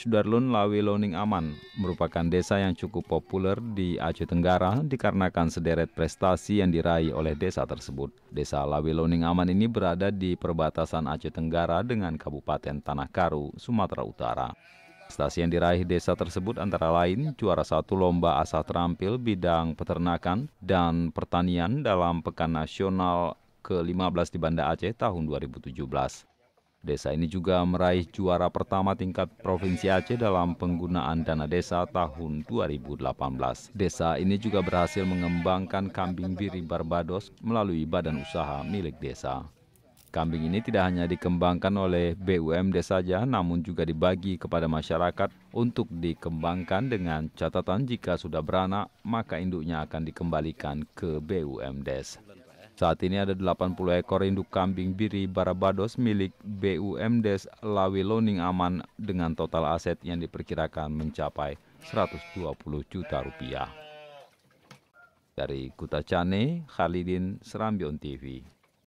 Sudarlun Lawi Loning Aman merupakan desa yang cukup populer di Aceh Tenggara dikarenakan sederet prestasi yang diraih oleh desa tersebut. Desa Lawi Loning Aman ini berada di perbatasan Aceh Tenggara dengan Kabupaten Tanah Karu, Sumatera Utara. Prestasi yang diraih desa tersebut antara lain juara satu lomba asah terampil bidang peternakan dan pertanian dalam Pekan Nasional ke-15 di Banda Aceh tahun 2017. Desa ini juga meraih juara pertama tingkat Provinsi Aceh dalam penggunaan dana desa tahun 2018. Desa ini juga berhasil mengembangkan kambing biri Barbados melalui badan usaha milik desa. Kambing ini tidak hanya dikembangkan oleh BUMD saja, namun juga dibagi kepada masyarakat untuk dikembangkan dengan catatan jika sudah beranak, maka induknya akan dikembalikan ke BUMD. Saat ini ada 80 ekor induk kambing biri Barabados milik BUMDes Lawi Loning aman dengan total aset yang diperkirakan mencapai 120 juta rupiah. Dari Kuta Cane, Khalidin Serambion TV.